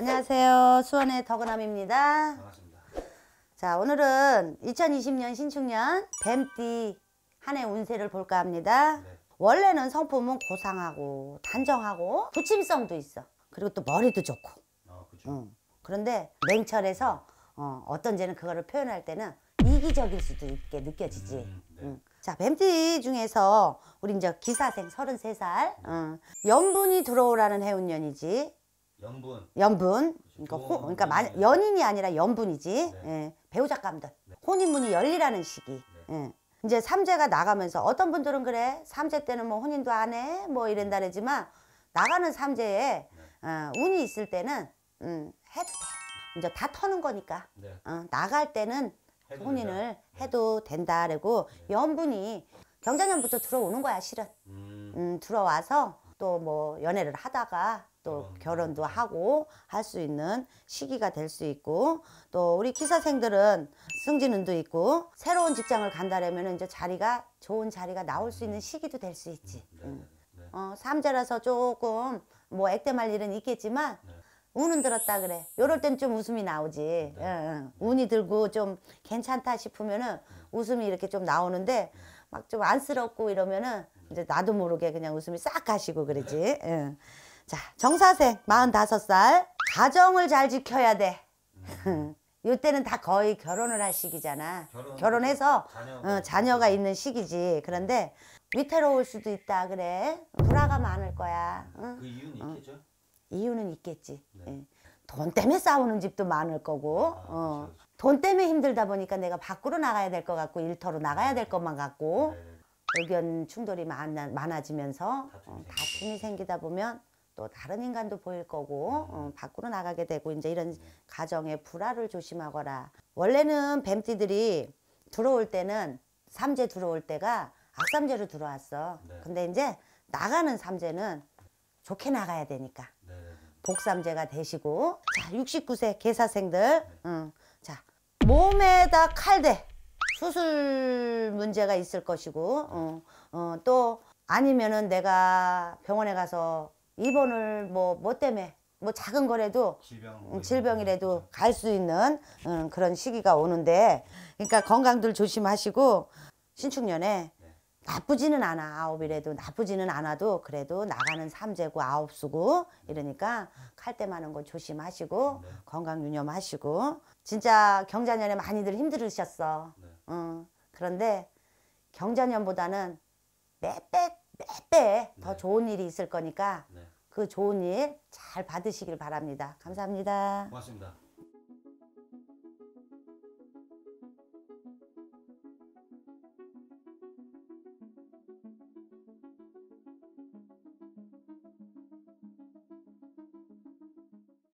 안녕하세요. 수원의 더그남입니다. 반갑습니다. 자, 오늘은 2020년 신축년 뱀띠 한 해 운세를 볼까 합니다. 네. 원래는 성품은 고상하고 단정하고 부침성도 있어. 그리고 또 머리도 좋고. 아, 그렇죠. 응. 그런데 냉철해서 어, 떤 쟤는 그거를 표현할 때는 이기적일 수도 있게 느껴지지. 음, 네. 응. 자, 뱀띠 중에서 우리 이제 기사생 33살. 응. 연분이 들어오라는 해운년이지. 연분. 연분. 그렇죠. 그러니까, 호, 그러니까 네. 만, 연인이 아니라 연분이지. 네. 예, 배우 작가분들. 혼인문이 열리라는 시기. 네. 예. 이제 삼재가 나가면서 어떤 분들은 그래 삼재 때는 뭐 혼인도 안해뭐 이런다 그러지만 나가는 삼재에 어, 운이 있을 때는 음, 해도 돼 이제 다 터는 거니까 어, 나갈 때는 해도 혼인을 된다. 해도 된다라고 연분이 경자년부터 들어오는 거야 실은 음, 음 들어와서 또뭐 연애를 하다가 또 어, 결혼도 하고 할 수 있는 시기가 될 수 있고 또 우리 기사생들은 승진운도 있고 새로운 직장을 간다려면 이제 자리가 좋은 자리가 나올 수 있는 음. 시기도 될 수 있지. 음, 네, 네, 네, 어, 삼자라서 조금 뭐 액땜할 일은 있겠지만 운은 들었다 그래. 요럴 땐 좀 웃음이 나오지. 네. 응, 예, 응. 예. 운이 들고 좀 괜찮다 싶으면은 음. 웃음이 이렇게 좀 나오는데 막 좀 안쓰럽고 이러면은 이제 나도 모르게 그냥 웃음이 싹 가시고 그러지. 응. 예. 자, 정사생 45살. 가정을 잘 지켜야 돼. 이때는 다 거의 결혼을 할 시기잖아. 결혼, 해서 어, 자녀가 있는 시기지. 그런데 위태로울 수도 있다 그래. 불화가 많을 거야. 응? 그 이유는 어. 있겠죠? 이유는 있겠지. 네. 예. 돈 때문에 싸우는 집도 많을 거고. 아, 어. 그렇죠. 그렇죠. 돈 때문에 힘들다 보니까 내가 밖으로 나가야 될 것 같고 일터로 나가야 될 것만 같고. 네. 의견 충돌이 많아, 많아지면서 어, 다툼이 생기다 보면 또 다른 인간도 보일 거고 음. 어, 밖으로 나가게 되고 이제 이런 음. 가정의 불화를 조심하거라. 원래는 뱀띠들이 들어올 때는 삼재 들어올 때가 악삼재로 들어왔어. 네. 근데 이제 나가는 삼재는 좋게 나가야 되니까 네. 네, 네. 복삼재가 되시고 자 69세 개사생들 네. 음, 자 몸에다 칼대 수술 문제가 있을 것이고 어, 어, 또 아니면은 내가 병원에 가서 입원을 뭐뭐 뭐 때문에 뭐 작은 거라도 질병, 뭐 음, 질병이라도 갈 수 있는 음, 그런 시기가 오는데 그러니까 건강들 조심하시고 신축년에 네. 나쁘지는 않아 아홉이라도 나쁘지는 않아도 그래도 나가는 삼재고 아홉수고 이러니까 칼때 많은 거 조심하시고 네. 건강 유념하시고 진짜 경자년에 많이들 힘들으셨어 네. 어, 그런데 경자년보다는 몇배 몇배더 네. 좋은 일이 있을 거니까 네. 그 좋은 일 잘 받으시길 바랍니다. 감사합니다. 고맙습니다.